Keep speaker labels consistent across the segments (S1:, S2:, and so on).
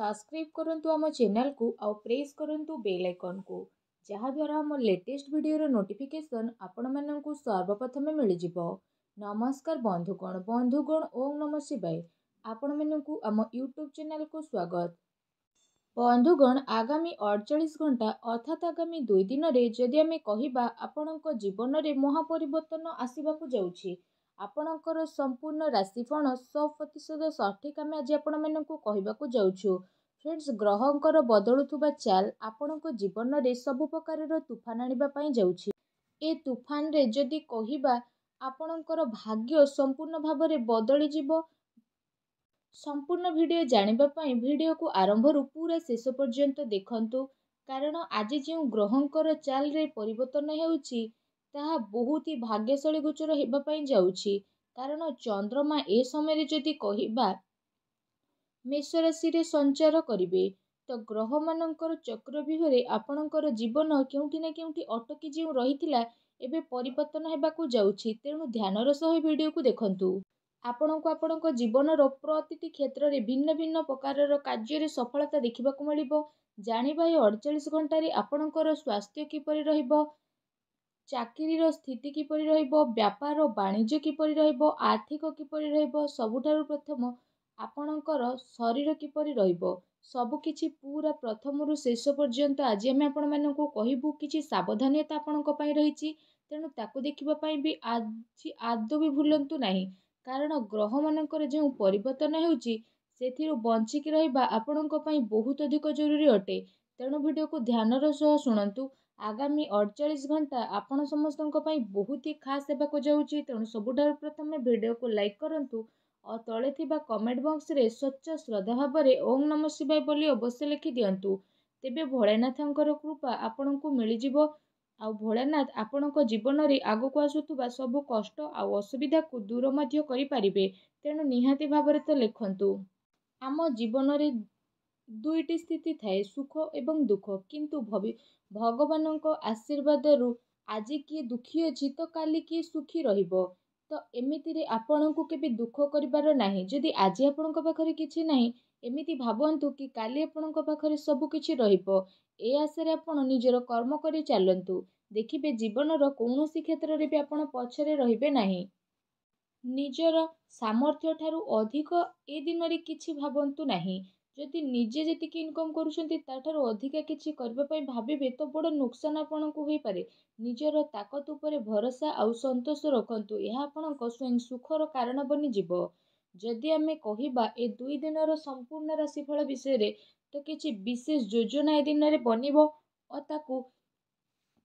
S1: subscribe କରନ୍ତୁ ଆମ ଚ୍ୟାନେଲ୍କୁ ଆଉ ପ୍ରେସ୍ କରନ୍ତୁ ବେଲ୍ ଆଇକନ୍କୁ ଯାହାଦ୍ୱାରା ଆମ ଲେଟେଷ୍ଟ ଭିଡ଼ିଓର ନୋଟିଫିକେସନ୍ ଆପଣମାନଙ୍କୁ ସର୍ବପ୍ରଥମେ ମିଳିଯିବ ନମସ୍କାର ବନ୍ଧୁଗଣ ବନ୍ଧୁଗଣ ଓମ୍ ନମ ଶିବାୟ ଆପଣମାନଙ୍କୁ ଆମ ୟୁଟ୍ୟୁବ୍ ଚ୍ୟାନେଲ୍କୁ ସ୍ୱାଗତ বন্ধুগণ আগামী অড়চাশ ঘণ্টা অর্থাৎ আগামী দুই দিনরে যদি আমি কহিবা আপনার জীবনরে মহাপরিবর্তন আসবাক যাচ্ছে ଆପଣଙ୍କର ସମ୍ପୂର୍ଣ୍ଣ ରାଶିଫଳ ଶହ ପ୍ରତିଶତ ସଠିକ୍ ଆମେ ଆଜି ଆପଣମାନଙ୍କୁ କହିବାକୁ ଯାଉଛୁ ଫ୍ରେଣ୍ଡସ୍ ଗ୍ରହଙ୍କର ବଦଳୁଥିବା ଚାଲ ଆପଣଙ୍କ ଜୀବନରେ ସବୁ ପ୍ରକାରର ତୁଫାନ ଆଣିବା ପାଇଁ ଯାଉଛି ଏ ତୁଫାନରେ ଯଦି କହିବା ଆପଣଙ୍କର ଭାଗ୍ୟ ସମ୍ପୂର୍ଣ୍ଣ ଭାବରେ ବଦଳିଯିବ ସମ୍ପୂର୍ଣ୍ଣ ଭିଡ଼ିଓ ଜାଣିବା ପାଇଁ ଭିଡ଼ିଓକୁ ଆରମ୍ଭରୁ ପୁରା ଶେଷ ପର୍ଯ୍ୟନ୍ତ ଦେଖନ୍ତୁ କାରଣ ଆଜି ଯେଉଁ ଗ୍ରହଙ୍କର ଚାଲରେ ପରିବର୍ତ୍ତନ ହେଉଛି ତାହା ବହୁତ ହି ଭାଗ୍ୟଶାଳୀ ଗୋଚର ହେବା ପାଇଁ ଯାଉଛି କାରଣ ଚନ୍ଦ୍ରମା ଏ ସମୟରେ ଯଦି କହିବା ମେଷରାଶିରେ ସଞ୍ଚାର କରିବେ ତ ଗ୍ରହମାନଙ୍କର ଚକ୍ରବ୍ୟୁହରେ ଆପଣଙ୍କର ଜୀବନ କେଉଁଠି ନା କେଉଁଠି ଅଟକି ଯେଉଁ ରହିଥିଲା ଏବେ ପରିବର୍ତ୍ତନ ହେବାକୁ ଯାଉଛି ତେଣୁ ଧ୍ୟାନର ସହ ଭିଡ଼ିଓକୁ ଦେଖନ୍ତୁ ଆପଣଙ୍କୁ ଆପଣଙ୍କ ଜୀବନର ପ୍ରତିଟି କ୍ଷେତ୍ରରେ ଭିନ୍ନ ଭିନ୍ନ ପ୍ରକାରର କାର୍ଯ୍ୟରେ ସଫଳତା ଦେଖିବାକୁ ମିଳିବ ଜାଣିବା ଏ ଅଡ଼ଚାଳିଶ ଘଣ୍ଟାରେ ଆପଣଙ୍କର ସ୍ୱାସ୍ଥ୍ୟ କିପରି ରହିବ ଚାକିରିର ସ୍ଥିତି କିପରି ରହିବ ବ୍ୟାପାର ବାଣିଜ୍ୟ କିପରି ରହିବ ଆର୍ଥିକ କିପରି ରହିବ ସବୁଠାରୁ ପ୍ରଥମ ଆପଣଙ୍କର ଶରୀର କିପରି ରହିବ ସବୁକିଛି ପୁରା ପ୍ରଥମରୁ ଶେଷ ପର୍ଯ୍ୟନ୍ତ ଆଜି ଆମେ ଆପଣମାନଙ୍କୁ କହିବୁ କିଛି ସାବଧାନତା ଆପଣଙ୍କ ପାଇଁ ରହିଛି ତେଣୁ ତାକୁ ଦେଖିବା ପାଇଁ ବି ଆଜି ଆଦୌ ବି ଭୁଲନ୍ତୁ ନାହିଁ କାରଣ ଗ୍ରହମାନଙ୍କର ଯେଉଁ ପରିବର୍ତ୍ତନ ହେଉଛି ସେଥିରୁ ବଞ୍ଚିକି ରହିବା ଆପଣଙ୍କ ପାଇଁ ବହୁତ ଅଧିକ ଜରୁରୀ ଅଟେ ତେଣୁ ଭିଡ଼ିଓକୁ ଧ୍ୟାନର ସହ ଶୁଣନ୍ତୁ ଆଗାମୀ ଅଠଚାଳିଶ ଘଣ୍ଟା ଆପଣ ସମସ୍ତଙ୍କ ପାଇଁ ବହୁତ ହି ଖାସ୍ ହେବାକୁ ଯାଉଛି ତେଣୁ ସବୁଠାରୁ ପ୍ରଥମେ ଭିଡ଼ିଓକୁ ଲାଇକ୍ କରନ୍ତୁ ଆଉ ତଳେ ଥିବା କମେଣ୍ଟ ବକ୍ସରେ ସ୍ୱଚ୍ଛ ଶ୍ରଦ୍ଧା ଭାବରେ ଓମ୍ ନମ ଶିବାୟ ବୋଲି ଅବଶ୍ୟ ଲେଖି ଦିଅନ୍ତୁ ତେବେ ଭୋଳାନାଥଙ୍କର କୃପା ଆପଣଙ୍କୁ ମିଳିଯିବ ଆଉ ଭୋଳାନାଥ ଆପଣଙ୍କ ଜୀବନରେ ଆଗକୁ ଆସୁଥିବା ସବୁ କଷ୍ଟ ଆଉ ଅସୁବିଧାକୁ ଦୂର ମଧ୍ୟ କରିପାରିବେ ତେଣୁ ନିହାତି ଭାବରେ ତ ଲେଖନ୍ତୁ ଆମ ଜୀବନରେ ଦୁଇଟି ସ୍ଥିତି ଥାଏ ସୁଖ ଏବଂ ଦୁଃଖ କିନ୍ତୁ ଭବି ଭଗବାନଙ୍କ ଆଶୀର୍ବାଦରୁ ଆଜି କିଏ ଦୁଃଖୀ ଅଛି ତ କାଲି କିଏ ସୁଖୀ ରହିବ ତ ଏମିତିରେ ଆପଣଙ୍କୁ କେବେ ଦୁଃଖ କରିବାର ନାହିଁ ଯଦି ଆଜି ଆପଣଙ୍କ ପାଖରେ କିଛି ନାହିଁ ଏମିତି ଭାବନ୍ତୁ କି କାଲି ଆପଣଙ୍କ ପାଖରେ ସବୁକିଛି ରହିବ ଏ ଆଶାରେ ଆପଣ ନିଜର କର୍ମ କରି ଚାଲନ୍ତୁ ଦେଖିବେ ଜୀବନର କୌଣସି କ୍ଷେତ୍ରରେ ବି ଆପଣ ପଛରେ ରହିବେ ନାହିଁ ନିଜର ସାମର୍ଥ୍ୟଠାରୁ ଅଧିକ ଏ ଦିନରେ କିଛି ଭାବନ୍ତୁ ନାହିଁ ଯଦି ନିଜେ ଯେତିକି ଇନକମ୍ କରୁଛନ୍ତି ତାଠାରୁ ଅଧିକା କିଛି କରିବା ପାଇଁ ଭାବିବେ ତ ବଡ଼ ନୁକସାନ ଆପଣଙ୍କୁ ହୋଇପାରେ ନିଜର ତାକତ ଉପରେ ଭରସା ଆଉ ସନ୍ତୋଷ ରଖନ୍ତୁ ଏହା ଆପଣଙ୍କ ସ୍ଵୟଂ ସୁଖର କାରଣ ବନିଯିବ ଯଦି ଆମେ କହିବା ଏ ଦୁଇ ଦିନର ସମ୍ପୂର୍ଣ୍ଣ ରାଶିଫଳ ବିଷୟରେ ତ କିଛି ବିଶେଷ ଯୋଜନା ଏ ଦିନରେ ବନିବ ଓ ତାକୁ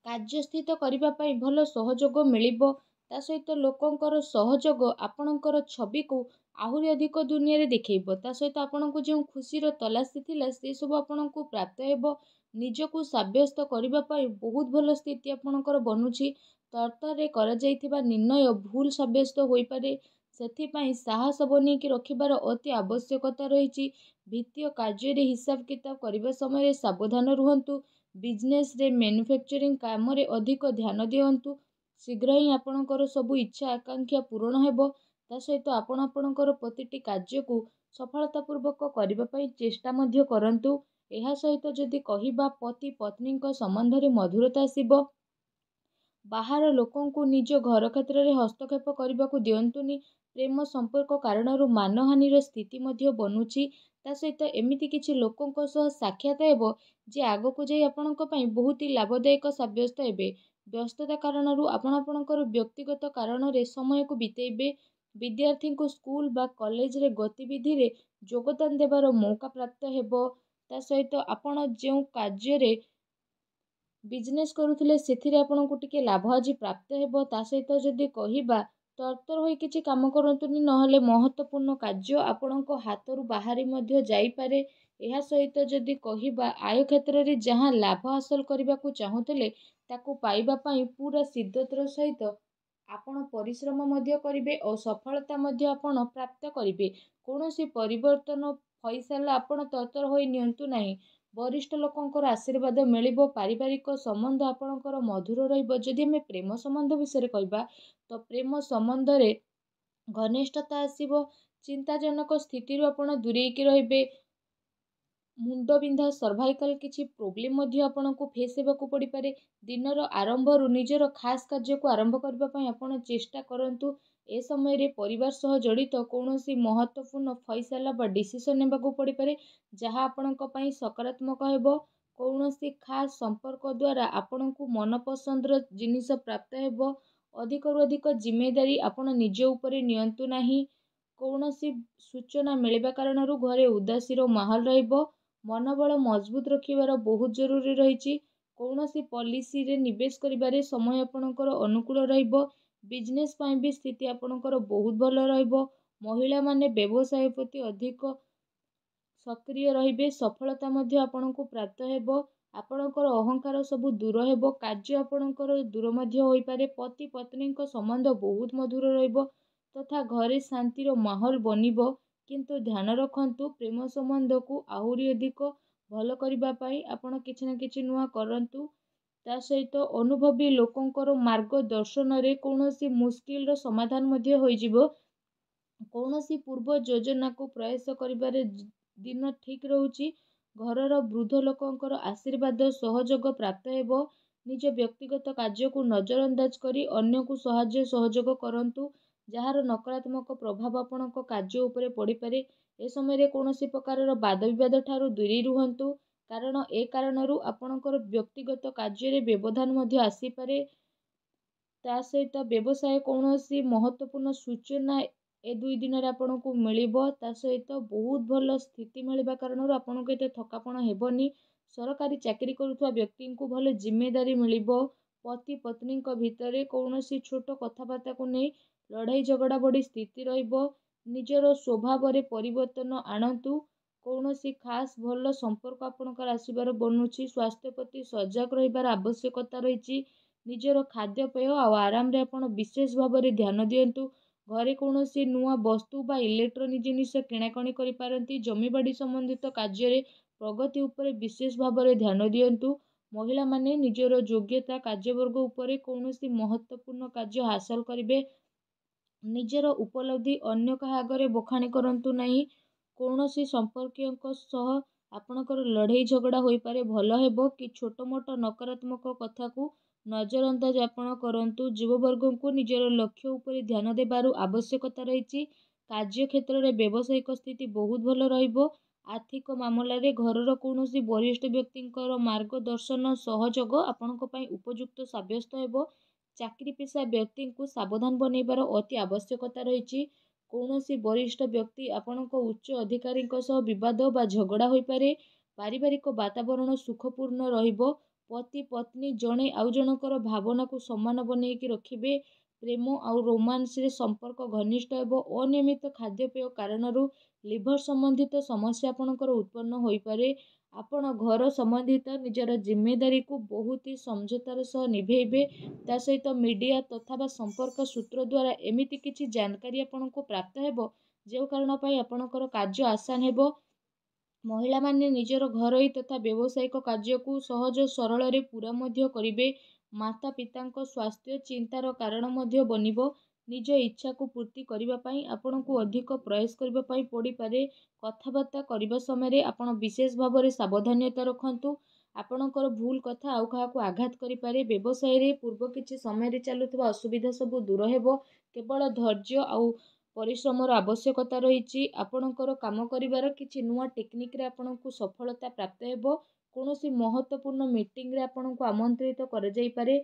S1: କାର୍ଯ୍ୟସ୍ଥିତ କରିବା ପାଇଁ ଭଲ ସହଯୋଗ ମିଳିବ ତା ସହିତ ଲୋକଙ୍କର ସହଯୋଗ ଆପଣଙ୍କର ଛବିକୁ ଆହୁରି ଅଧିକ ଦୁନିଆରେ ଦେଖାଇବ ତା ସହିତ ଆପଣଙ୍କୁ ଯେଉଁ ଖୁସିର ତଲାସି ଥିଲା ସେସବୁ ଆପଣଙ୍କୁ ପ୍ରାପ୍ତ ହେବ ନିଜକୁ ସାବ୍ୟସ୍ତ କରିବା ପାଇଁ ବହୁତ ଭଲ ସ୍ଥିତି ଆପଣଙ୍କର ବନୁଛି ତରତାରରେ କରାଯାଇଥିବା ନିର୍ଣ୍ଣୟ ଭୁଲ ସାବ୍ୟସ୍ତ ହୋଇପାରେ ସେଥିପାଇଁ ସାହସ ବନେଇକି ରଖିବାର ଅତି ଆବଶ୍ୟକତା ରହିଛି ଭିତ୍ତୀୟ କାର୍ଯ୍ୟରେ ହିସାବ କିତାବ କରିବା ସମୟରେ ସାବଧାନ ରୁହନ୍ତୁ ବିଜନେସ୍ରେ ମ୍ୟାନୁଫ୍ୟାକ୍ଚରିଂ କାମରେ ଅଧିକ ଧ୍ୟାନ ଦିଅନ୍ତୁ ଶୀଘ୍ର ହିଁ ଆପଣଙ୍କର ସବୁ ଇଚ୍ଛା ଆକାଂକ୍ଷା ପୂରଣ ହେବ ତା ସହିତ ଆପଣ ଆପଣଙ୍କର ପ୍ରତିଟି କାର୍ଯ୍ୟକୁ ସଫଳତା ପୂର୍ବକ କରିବା ପାଇଁ ଚେଷ୍ଟା ମଧ୍ୟ କରନ୍ତୁ ଏହା ସହିତ ଯଦି କହିବା ପତି ପତ୍ନୀଙ୍କ ସମ୍ବନ୍ଧରେ ମଧୁରତା ଆସିବ ବାହାର ଲୋକଙ୍କୁ ନିଜ ଘର କ୍ଷେତ୍ରରେ ହସ୍ତକ୍ଷେପ କରିବାକୁ ଦିଅନ୍ତୁନି ପ୍ରେମ ସମ୍ପର୍କ କାରଣରୁ ମାନହାନିର ସ୍ଥିତି ମଧ୍ୟ ବନୁଛି ତା ସହିତ ଏମିତି କିଛି ଲୋକଙ୍କ ସହ ସାକ୍ଷାତ ହେବ ଯିଏ ଆଗକୁ ଯାଇ ଆପଣଙ୍କ ପାଇଁ ବହୁତ ହି ଲାଭଦାୟକ ସାବ୍ୟସ୍ତ ହେବେ ବ୍ୟସ୍ତତା କାରଣରୁ ଆପଣ ଆପଣଙ୍କର ବ୍ୟକ୍ତିଗତ କାରଣରେ ସମୟକୁ ବିତେଇବେ ବିଦ୍ୟାର୍ଥୀଙ୍କୁ ସ୍କୁଲ ବା କଲେଜରେ ଗତିବିଧିରେ ଯୋଗଦାନ ଦେବାର ମୌକା ପ୍ରାପ୍ତ ହେବ ତା ସହିତ ଆପଣ ଯେଉଁ କାର୍ଯ୍ୟରେ ବିଜନେସ୍ କରୁଥିଲେ ସେଥିରେ ଆପଣଙ୍କୁ ଟିକେ ଲାଭ ଆଜି ପ୍ରାପ୍ତ ହେବ ତା ସହିତ ଯଦି କହିବା ତରତର ହୋଇ କିଛି କାମ କରନ୍ତୁନି ନହେଲେ ମହତ୍ତ୍ୱପୂର୍ଣ୍ଣ କାର୍ଯ୍ୟ ଆପଣଙ୍କ ହାତରୁ ବାହାରି ମଧ୍ୟ ଯାଇପାରେ ଏହା ସହିତ ଯଦି କହିବା ଆୟ କ୍ଷେତ୍ରରେ ଯାହା ଲାଭ ହାସଲ କରିବାକୁ ଚାହୁଁଥିଲେ ତାକୁ ପାଇବା ପାଇଁ ପୁରା ସିଦ୍ଧତର ସହିତ ଆପଣ ପରିଶ୍ରମ ମଧ୍ୟ କରିବେ ଓ ସଫଳତା ମଧ୍ୟ ଆପଣ ପ୍ରାପ୍ତ କରିବେ କୌଣସି ପରିବର୍ତ୍ତନ ହୋଇସାରିଲେ ଆପଣ ତରତର ହୋଇ ନିଅନ୍ତୁ ନାହିଁ ବରିଷ୍ଠ ଲୋକଙ୍କର ଆଶୀର୍ବାଦ ମିଳିବ ପାରିବାରିକ ସମ୍ବନ୍ଧ ଆପଣଙ୍କର ମଧୁର ରହିବ ଯଦି ଆମେ ପ୍ରେମ ସମ୍ବନ୍ଧ ବିଷୟରେ କହିବା ତ ପ୍ରେମ ସମ୍ବନ୍ଧରେ ଘନିଷ୍ଠତା ଆସିବ ଚିନ୍ତାଜନକ ସ୍ଥିତିରୁ ଆପଣ ଦୂରେଇକି ରହିବେ ମୁଣ୍ଡବିନ୍ଧା ସର୍ଭାଇକାଲ କିଛି ପ୍ରୋବ୍ଲେମ୍ ମଧ୍ୟ ଆପଣଙ୍କୁ ଫେସ୍ ହେବାକୁ ପଡ଼ିପାରେ ଦିନର ଆରମ୍ଭରୁ ନିଜର ଖାସ୍ କାର୍ଯ୍ୟକୁ ଆରମ୍ଭ କରିବା ପାଇଁ ଆପଣ ଚେଷ୍ଟା କରନ୍ତୁ ଏ ସମୟରେ ପରିବାର ସହ ଜଡ଼ିତ କୌଣସି ମହତ୍ତ୍ୱପୂର୍ଣ୍ଣ ଫଇସଲା ବା ଡିସିସନ୍ ନେବାକୁ ପଡ଼ିପାରେ ଯାହା ଆପଣଙ୍କ ପାଇଁ ସକାରାତ୍ମକ ହେବ କୌଣସି ଖାସ୍ ସମ୍ପର୍କ ଦ୍ୱାରା ଆପଣଙ୍କୁ ମନପସନ୍ଦର ଜିନିଷ ପ୍ରାପ୍ତ ହେବ ଅଧିକରୁ ଅଧିକ ଜିମେଦାରୀ ଆପଣ ନିଜ ଉପରେ ନିଅନ୍ତୁ ନାହିଁ କୌଣସି ସୂଚନା ମିଳିବା କାରଣରୁ ଘରେ ଉଦାସୀର ମାହୋଲ ରହିବ ମନୋବଳ ମଜବୁତ ରଖିବାର ବହୁତ ଜରୁରୀ ରହିଛି କୌଣସି ପଲିସିରେ ନିବେଶ କରିବାରେ ସମୟ ଆପଣଙ୍କର ଅନୁକୂଳ ରହିବ ବିଜନେସ୍ ପାଇଁ ବି ସ୍ଥିତି ଆପଣଙ୍କର ବହୁତ ଭଲ ରହିବ ମହିଳାମାନେ ବ୍ୟବସାୟ ପ୍ରତି ଅଧିକ ସକ୍ରିୟ ରହିବେ ସଫଳତା ମଧ୍ୟ ଆପଣଙ୍କୁ ପ୍ରାପ୍ତ ହେବ ଆପଣଙ୍କର ଅହଂକାର ସବୁ ଦୂର ହେବ କାର୍ଯ୍ୟ ଆପଣଙ୍କର ଦୂର ମଧ୍ୟ ହୋଇପାରେ ପତି ପତ୍ନୀଙ୍କ ସମ୍ବନ୍ଧ ବହୁତ ମଧୁର ରହିବ ତଥା ଘରେ ଶାନ୍ତିର ମାହୋଲ ବନିବ କିନ୍ତୁ ଧ୍ୟାନ ରଖନ୍ତୁ ପ୍ରେମ ସମ୍ବନ୍ଧକୁ ଆହୁରି ଅଧିକ ଭଲ କରିବା ପାଇଁ ଆପଣ କିଛି ନା କିଛି ନୂଆ କରନ୍ତୁ ତା ସହିତ ଅନୁଭବୀ ଲୋକଙ୍କର ମାର୍ଗଦର୍ଶନରେ କୌଣସି ମୁସ୍କିଲର ସମାଧାନ ମଧ୍ୟ ହୋଇଯିବ କୌଣସି ପୂର୍ବ ଯୋଜନାକୁ ପ୍ରୟାସ କରିବାରେ ଦିନ ଠିକ ରହୁଛି ଘରର ବୃଦ୍ଧ ଲୋକଙ୍କର ଆଶୀର୍ବାଦ ସହଯୋଗ ପ୍ରାପ୍ତ ହେବ ନିଜ ବ୍ୟକ୍ତିଗତ କାର୍ଯ୍ୟକୁ ନଜରଅନ୍ଦାଜ କରି ଅନ୍ୟକୁ ସାହାଯ୍ୟ ସହଯୋଗ କରନ୍ତୁ ଯାହାର ନକାରାତ୍ମକ ପ୍ରଭାବ ଆପଣଙ୍କ କାର୍ଯ୍ୟ ଉପରେ ପଡ଼ିପାରେ ଏ ସମୟରେ କୌଣସି ପ୍ରକାରର ବାଦ ବିବାଦ ଠାରୁ ଦୂରେଇ ରୁହନ୍ତୁ କାରଣ ଏ କାରଣରୁ ଆପଣଙ୍କର ବ୍ୟକ୍ତିଗତ କାର୍ଯ୍ୟରେ ବ୍ୟବଧାନ ମଧ୍ୟ ଆସିପାରେ ତା ସହିତ ବ୍ୟବସାୟ କୌଣସି ମହତ୍ତ୍ୱପୂର୍ଣ୍ଣ ସୂଚନା ଏ ଦୁଇ ଦିନରେ ଆପଣଙ୍କୁ ମିଳିବ ତା ସହିତ ବହୁତ ଭଲ ସ୍ଥିତି ମିଳିବା କାରଣରୁ ଆପଣଙ୍କୁ ଏତେ ଥକାପଣ ହେବନି ସରକାରୀ ଚାକିରି କରୁଥିବା ବ୍ୟକ୍ତିଙ୍କୁ ଭଲ ଜିମେଦାରୀ ମିଳିବ ପତି ପତ୍ନୀଙ୍କ ଭିତରେ କୌଣସି ଛୋଟ କଥାବାର୍ତ୍ତାକୁ ନେଇ ଲଢ଼େଇ ଝଗଡ଼ା ଭଳି ସ୍ଥିତି ରହିବ ନିଜର ସ୍ୱଭାବରେ ପରିବର୍ତ୍ତନ ଆଣନ୍ତୁ କୌଣସି ଖାସ୍ ଭଲ ସମ୍ପର୍କ ଆପଣଙ୍କର ଆସିବାର ବନୁଛି ସ୍ୱାସ୍ଥ୍ୟ ପ୍ରତି ସଜାଗ ରହିବାର ଆବଶ୍ୟକତା ରହିଛି ନିଜର ଖାଦ୍ୟପେୟ ଆଉ ଆରାମରେ ଆପଣ ବିଶେଷ ଭାବରେ ଧ୍ୟାନ ଦିଅନ୍ତୁ ଘରେ କୌଣସି ନୂଆ ବସ୍ତୁ ବା ଇଲେକ୍ଟ୍ରୋନିକ୍ ଜିନିଷ କିଣାକିଣି କରିପାରନ୍ତି ଜମିବାଡ଼ି ସମ୍ବନ୍ଧିତ କାର୍ଯ୍ୟରେ ପ୍ରଗତି ଉପରେ ବିଶେଷ ଭାବରେ ଧ୍ୟାନ ଦିଅନ୍ତୁ ମହିଳାମାନେ ନିଜର ଯୋଗ୍ୟତା କାର୍ଯ୍ୟବର୍ଗ ଉପରେ କୌଣସି ମହତ୍ତ୍ୱପୂର୍ଣ୍ଣ କାର୍ଯ୍ୟ ହାସଲ କରିବେ ନିଜର ଉପଲବ୍ଧି ଅନ୍ୟ କାହା ଆଗରେ ବଖାଣି କରନ୍ତୁ ନାହିଁ କୌଣସି ସମ୍ପର୍କୀୟଙ୍କ ସହ ଆପଣଙ୍କର ଲଢ଼େଇ ଝଗଡ଼ା ହୋଇପାରେ ଭଲ ହେବ କି ଛୋଟମୋଟ ନକାରାତ୍ମକ କଥାକୁ ନଜରଅନ୍ଦାଜ ଆପଣ କରନ୍ତୁ ଯୁବବର୍ଗଙ୍କୁ ନିଜର ଲକ୍ଷ୍ୟ ଉପରେ ଧ୍ୟାନ ଦେବାର ଆବଶ୍ୟକତା ରହିଛି କାର୍ଯ୍ୟକ୍ଷେତ୍ରରେ ବ୍ୟବସାୟିକ ସ୍ଥିତି ବହୁତ ଭଲ ରହିବ ଆର୍ଥିକ ମାମଲାରେ ଘରର କୌଣସି ବରିଷ୍ଠ ବ୍ୟକ୍ତିଙ୍କର ମାର୍ଗଦର୍ଶନ ସହଯୋଗ ଆପଣଙ୍କ ପାଇଁ ଉପଯୁକ୍ତ ସାବ୍ୟସ୍ତ ହେବ ଚାକିରି ପେସା ବ୍ୟକ୍ତିଙ୍କୁ ସାବଧାନ ବନେଇବାର ଅତି ଆବଶ୍ୟକତା ରହିଛି କୌଣସି ବରିଷ୍ଠ ବ୍ୟକ୍ତି ଆପଣଙ୍କ ଉଚ୍ଚ ଅଧିକାରୀଙ୍କ ସହ ବିବାଦ ବା ଝଗଡ଼ା ହୋଇପାରେ ପାରିବାରିକ ବାତାବରଣ ସୁଖପୂର୍ଣ୍ଣ ରହିବ ପତି ପତ୍ନୀ ଜଣେ ଆଉ ଜଣଙ୍କର ଭାବନାକୁ ସମାନ ବନେଇକି ରଖିବେ ପ୍ରେମ ଆଉ ରୋମାନ୍ସରେ ସମ୍ପର୍କ ଘନିଷ୍ଠ ହେବ ଅନିୟମିତ ଖାଦ୍ୟପେୟ କାରଣରୁ ଲିଭର୍ ସମ୍ବନ୍ଧିତ ସମସ୍ୟା ଆପଣଙ୍କର ଉତ୍ପନ୍ନ ହୋଇପାରେ ଆପଣ ଘର ସମ୍ବନ୍ଧିତ ନିଜର ଜିମ୍ମେଦାରୀକୁ ବହୁତ ହି ସମଝୋତାର ସହ ନିଭେଇବେ ତା ସହିତ ମିଡ଼ିଆ ତଥା ବା ସମ୍ପର୍କ ସୂତ୍ର ଦ୍ୱାରା ଏମିତି କିଛି ଜାନକାରୀ ଆପଣଙ୍କୁ ପ୍ରାପ୍ତ ହେବ ଯେଉଁ କାରଣ ପାଇଁ ଆପଣଙ୍କର କାର୍ଯ୍ୟ ଆସାନ ହେବ ମହିଳାମାନେ ନିଜର ଘରୋଇ ତଥା ବ୍ୟବସାୟିକ କାର୍ଯ୍ୟକୁ ସହଜ ସରଳରେ ପୂରା ମଧ୍ୟ କରିବେ ମାତା ପିତାଙ୍କ ସ୍ୱାସ୍ଥ୍ୟ ଚିନ୍ତାର କାରଣ ମଧ୍ୟ ବନିବ ନିଜ ଇଚ୍ଛାକୁ ପୂର୍ତ୍ତି କରିବା ପାଇଁ ଆପଣଙ୍କୁ ଅଧିକ ପ୍ରୟାସ କରିବା ପାଇଁ ପଡ଼ିପାରେ କଥାବାର୍ତ୍ତା କରିବା ସମୟରେ ଆପଣ ବିଶେଷ ଭାବରେ ସାବଧାନତା ରଖନ୍ତୁ ଆପଣଙ୍କର ଭୁଲ କଥା ଆଉ କାହାକୁ ଆଘାତ କରିପାରେ ବ୍ୟବସାୟରେ ପୂର୍ବ କିଛି ସମୟରେ ଚାଲୁଥିବା ଅସୁବିଧା ସବୁ ଦୂର ହେବ କେବଳ ଧୈର୍ଯ୍ୟ ଆଉ ପରିଶ୍ରମର ଆବଶ୍ୟକତା ରହିଛି ଆପଣଙ୍କର କାମ କରିବାର କିଛି ନୂଆ ଟେକ୍ନିକ୍ରେ ଆପଣଙ୍କୁ ସଫଳତା ପ୍ରାପ୍ତ ହେବ କୌଣସି ମହତ୍ତ୍ୱପୂର୍ଣ୍ଣ ମିଟିଂରେ ଆପଣଙ୍କୁ ଆମନ୍ତ୍ରିତ କରାଯାଇପାରେ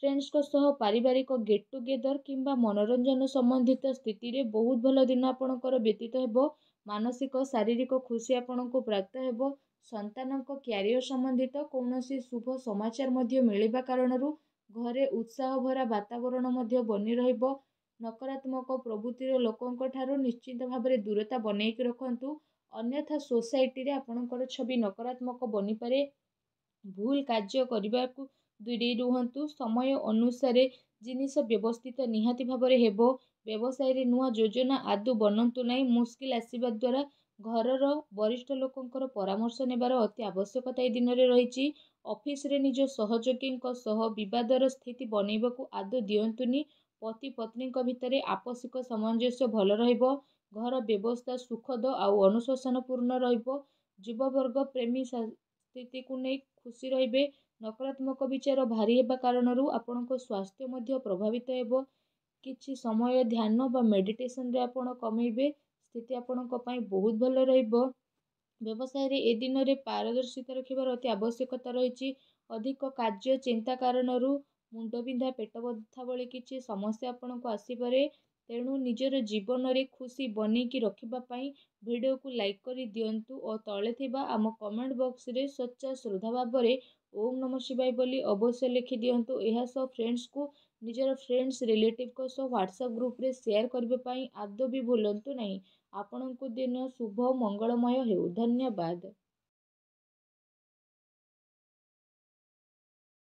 S1: ଫ୍ରେଣ୍ଡସଙ୍କ ସହ ପାରିବାରିକ ଗେଟ୍ ଟୁଗେଦର କିମ୍ବା ମନୋରଞ୍ଜନ ସମ୍ବନ୍ଧିତ ସ୍ଥିତିରେ ବହୁତ ଭଲ ଦିନ ଆପଣଙ୍କର ବ୍ୟତୀତ ହେବ ମାନସିକ ଶାରୀରିକ ଖୁସି ଆପଣଙ୍କୁ ପ୍ରାପ୍ତ ହେବ ସନ୍ତାନଙ୍କ କ୍ୟାରିୟର ସମ୍ବନ୍ଧିତ କୌଣସି ଶୁଭ ସମାଚାର ମଧ୍ୟ ମିଳିବା କାରଣରୁ ଘରେ ଉତ୍ସାହ ଭରା ବାତାବରଣ ମଧ୍ୟ ବନି ରହିବ ନକାରାତ୍ମକ ପ୍ରବୃତ୍ତିର ଲୋକଙ୍କ ଠାରୁ ନିଶ୍ଚିତ ଭାବରେ ଦୂରତା ବନେଇକି ରଖନ୍ତୁ ଅନ୍ୟଥା ସୋସାଇଟିରେ ଆପଣଙ୍କର ଛବି ନକାରାତ୍ମକ ବନିପାରେ ଭୁଲ କାର୍ଯ୍ୟ କରିବାକୁ ଦୂରେଇ ରୁହନ୍ତୁ ସମୟ ଅନୁସାରେ ଜିନିଷ ବ୍ୟବସ୍ଥିତ ନିହାତି ଭାବରେ ହେବ ବ୍ୟବସାୟରେ ନୂଆ ଯୋଜନା ଆଦୌ ବନନ୍ତୁ ନାହିଁ ମୁସ୍କିଲ ଆସିବା ଦ୍ୱାରା ଘରର ବରିଷ୍ଠ ଲୋକଙ୍କର ପରାମର୍ଶ ନେବାର ଅତି ଆବଶ୍ୟକତା ଏ ଦିନରେ ରହିଛି ଅଫିସରେ ନିଜ ସହଯୋଗୀଙ୍କ ସହ ବିବାଦର ସ୍ଥିତି ବନେଇବାକୁ ଆଦୌ ଦିଅନ୍ତୁନି ପତି ପତ୍ନୀଙ୍କ ଭିତରେ ଆବଶ୍ୟକ ସାମଞ୍ଜସ୍ୟ ଭଲ ରହିବ ଘର ବ୍ୟବସ୍ଥା ସୁଖଦ ଆଉ ଅନୁଶାସନପୂର୍ଣ୍ଣ ରହିବ ଯୁବବର୍ଗ ପ୍ରେମୀ ସ୍ଥିତିକୁ ନେଇ ଖୁସି ରହିବେ ନକାରାତ୍ମକ ବିଚାର ଭାରି ହେବା କାରଣରୁ ଆପଣଙ୍କ ସ୍ୱାସ୍ଥ୍ୟ ମଧ୍ୟ ପ୍ରଭାବିତ ହେବ କିଛି ସମୟ ଧ୍ୟାନ ବା ମେଡ଼ିଟେସନରେ ଆପଣ କମେଇବେ ସ୍ଥିତି ଆପଣଙ୍କ ପାଇଁ ବହୁତ ଭଲ ରହିବ ବ୍ୟବସାୟରେ ଏ ଦିନରେ ପାରଦର୍ଶିତା ରଖିବାର ଅତି ଆବଶ୍ୟକତା ରହିଛି ଅଧିକ କାର୍ଯ୍ୟ ଚିନ୍ତା କାରଣରୁ ମୁଣ୍ଡବିନ୍ଧା ପେଟ ବଥା ଭଳି କିଛି ସମସ୍ୟା ଆପଣଙ୍କୁ ଆସିପାରେ ତେଣୁ ନିଜର ଜୀବନରେ ଖୁସି ବନେଇକି ରଖିବା ପାଇଁ ଭିଡ଼ିଓକୁ ଲାଇକ୍ କରି ଦିଅନ୍ତୁ ଓ ତଳେ ଥିବା ଆମ କମେଣ୍ଟ ବକ୍ସରେ ସଚ୍ଚା ଶ୍ରଦ୍ଧା ଭାବରେ ଓମ୍ ନମ ଶିବାଇ ବୋଲି ଅବଶ୍ୟ ଲେଖି ଦିଅନ୍ତୁ ଏହା ସହ ଫ୍ରେଣ୍ଡସ୍କୁ ନିଜର ଫ୍ରେଣ୍ଡସ୍ ରିଲେଟିଭ୍ଙ୍କ ସହ ହ୍ୱାଟ୍ସଆପ୍ ଗ୍ରୁପ୍ରେ ସେୟାର କରିବା ପାଇଁ ଆଦୌ ବି ଭୁଲନ୍ତୁ ନାହିଁ ଆପଣଙ୍କୁ ଦିନ ଶୁଭ ମଙ୍ଗଳମୟ ହେଉ ଧନ୍ୟବାଦ